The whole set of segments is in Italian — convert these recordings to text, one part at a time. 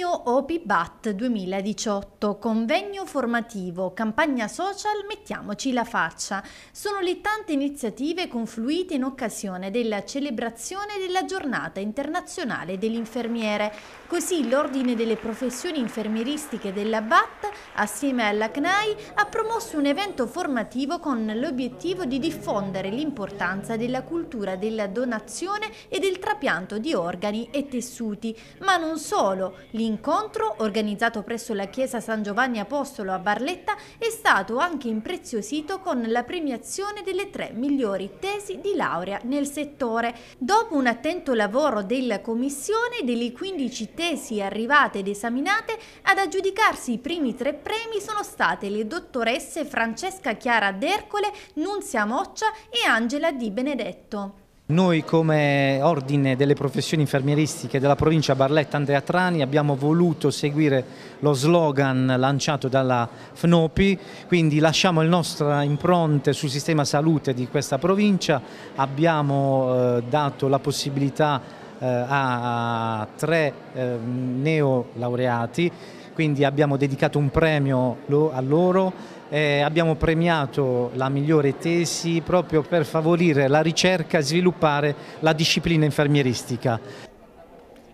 Premio OpiBat 2018, convegno formativo, campagna social Mettiamoci la faccia. Sono le tante iniziative confluite in occasione della celebrazione della giornata internazionale dell'infermiere. Così l'Ordine delle professioni infermieristiche della BAT, assieme alla CNAI, ha promosso un evento formativo con l'obiettivo di diffondere l'importanza della cultura della donazione e del trapianto di organi e tessuti, ma non solo. L'in L'incontro, organizzato presso la chiesa San Giovanni Apostolo a Barletta, è stato anche impreziosito con la premiazione delle tre migliori tesi di laurea nel settore. Dopo un attento lavoro della commissione, delle 15 tesi arrivate ed esaminate, ad aggiudicarsi i primi tre premi sono state le dottoresse Francesca Chiara D'Ercole, Nunzia Moccia e Angela Di Benedetto. Noi come ordine delle professioni infermieristiche della provincia Barletta Andrea Trani abbiamo voluto seguire lo slogan lanciato dalla FNOPI, quindi lasciamo le nostre impronte sul sistema salute di questa provincia, abbiamo eh, dato la possibilità eh, a tre eh, neolaureati quindi abbiamo dedicato un premio a loro, eh, abbiamo premiato la migliore tesi proprio per favorire la ricerca e sviluppare la disciplina infermieristica.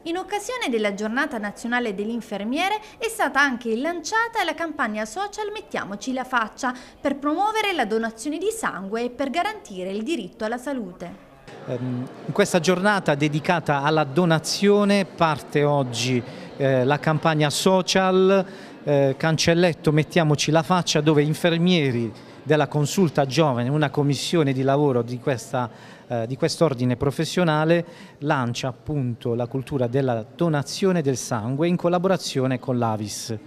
In occasione della giornata nazionale dell'infermiere è stata anche lanciata la campagna social Mettiamoci la faccia per promuovere la donazione di sangue e per garantire il diritto alla salute. Ehm, in questa giornata dedicata alla donazione parte oggi eh, la campagna social, eh, cancelletto mettiamoci la faccia dove infermieri della consulta giovane, una commissione di lavoro di, questa, eh, di quest'ordine professionale, lancia appunto la cultura della donazione del sangue in collaborazione con l'Avis.